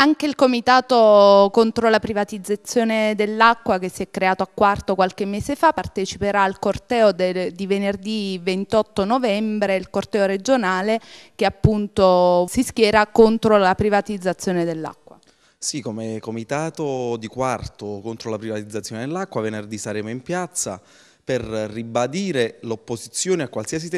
Anche il comitato contro la privatizzazione dell'acqua che si è creato a Quarto qualche mese fa parteciperà al corteo de, di venerdì 28 novembre, il corteo regionale che appunto si schiera contro la privatizzazione dell'acqua. Sì, come comitato di Quarto contro la privatizzazione dell'acqua venerdì saremo in piazza per ribadire l'opposizione a qualsiasi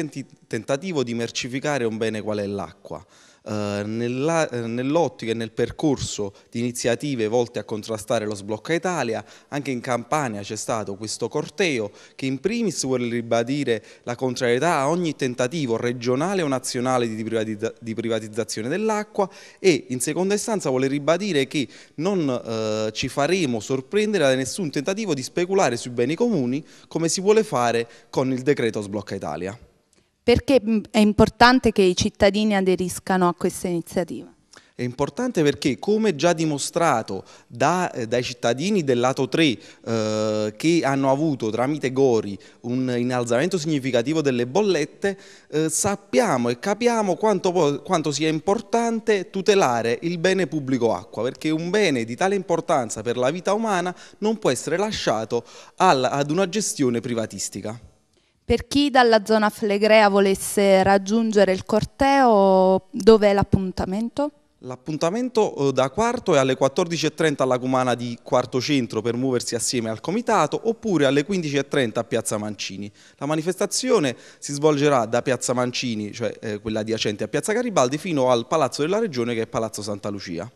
tentativo di mercificare un bene qual è l'acqua. Eh, eh, nell'ottica e nel percorso di iniziative volte a contrastare lo sblocca Italia, anche in Campania c'è stato questo corteo che in primis vuole ribadire la contrarietà a ogni tentativo regionale o nazionale di, privatizzazione dell'acqua e in seconda istanza vuole ribadire che non eh, ci faremo sorprendere da nessun tentativo di speculare sui beni comuni come si vuole fare con il decreto sblocca Italia. Perché è importante che i cittadini aderiscano a questa iniziativa? È importante perché, come già dimostrato da, eh, dai cittadini del lato 3 eh, che hanno avuto tramite Gori un innalzamento significativo delle bollette, eh, sappiamo e capiamo quanto, quanto, sia importante tutelare il bene pubblico acqua, perché un bene di tale importanza per la vita umana non può essere lasciato al, ad una gestione privatistica. Per chi dalla zona Flegrea volesse raggiungere il corteo, dov'è l'appuntamento? L'appuntamento eh, da quarto è alle 14.30 alla Cumana di Quarto Centro per muoversi assieme al Comitato oppure alle 15.30 a Piazza Mancini. La manifestazione si svolgerà da Piazza Mancini, cioè eh, quella adiacente a Piazza Garibaldi, fino al Palazzo della Regione che è Palazzo Santa Lucia.